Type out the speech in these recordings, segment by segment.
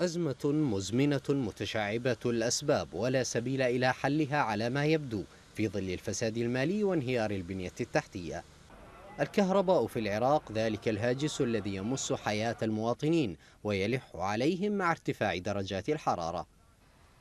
أزمة مزمنة متشعبة الأسباب ولا سبيل إلى حلها على ما يبدو في ظل الفساد المالي وانهيار البنية التحتية الكهرباء في العراق ذلك الهاجس الذي يمس حياة المواطنين ويلح عليهم مع ارتفاع درجات الحرارة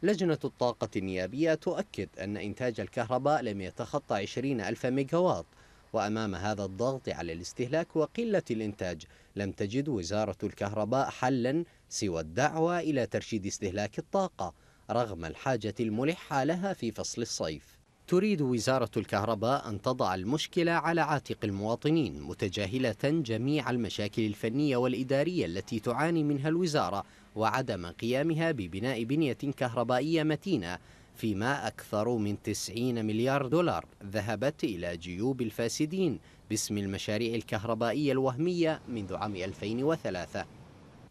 لجنة الطاقة النيابية تؤكد أن إنتاج الكهرباء لم يتخطى 20 ألف ميجاوات وأمام هذا الضغط على الاستهلاك وقلة الإنتاج لم تجد وزارة الكهرباء حلاً سوى الدعوة إلى ترشيد استهلاك الطاقة رغم الحاجة الملحة لها في فصل الصيف تريد وزارة الكهرباء أن تضع المشكلة على عاتق المواطنين متجاهلة جميع المشاكل الفنية والإدارية التي تعاني منها الوزارة وعدم قيامها ببناء بنية كهربائية متينة فيما أكثر من 90 مليار دولار ذهبت إلى جيوب الفاسدين باسم المشاريع الكهربائية الوهمية منذ عام 2003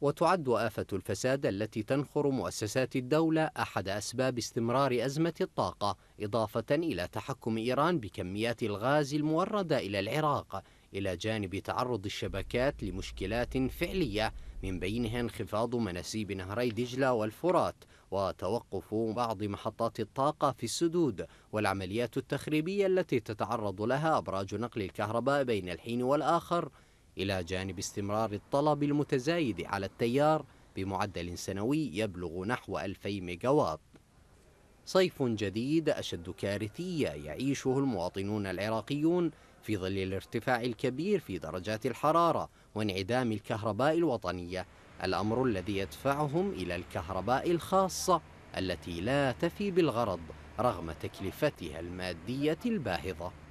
وتعد آفة الفساد التي تنخر مؤسسات الدولة أحد أسباب استمرار أزمة الطاقة إضافة إلى تحكم إيران بكميات الغاز الموردة إلى العراق إلى جانب تعرض الشبكات لمشكلات فعلية من بينها انخفاض مناسيب نهري دجلة والفرات وتوقف بعض محطات الطاقة في السدود والعمليات التخريبية التي تتعرض لها أبراج نقل الكهرباء بين الحين والآخر إلى جانب استمرار الطلب المتزايد على التيار بمعدل سنوي يبلغ نحو 2000 ميجاوات صيف جديد أشد كارثية يعيشه المواطنون العراقيون في ظل الارتفاع الكبير في درجات الحرارة وانعدام الكهرباء الوطنية الأمر الذي يدفعهم إلى الكهرباء الخاصة التي لا تفي بالغرض رغم تكلفتها المادية الباهظة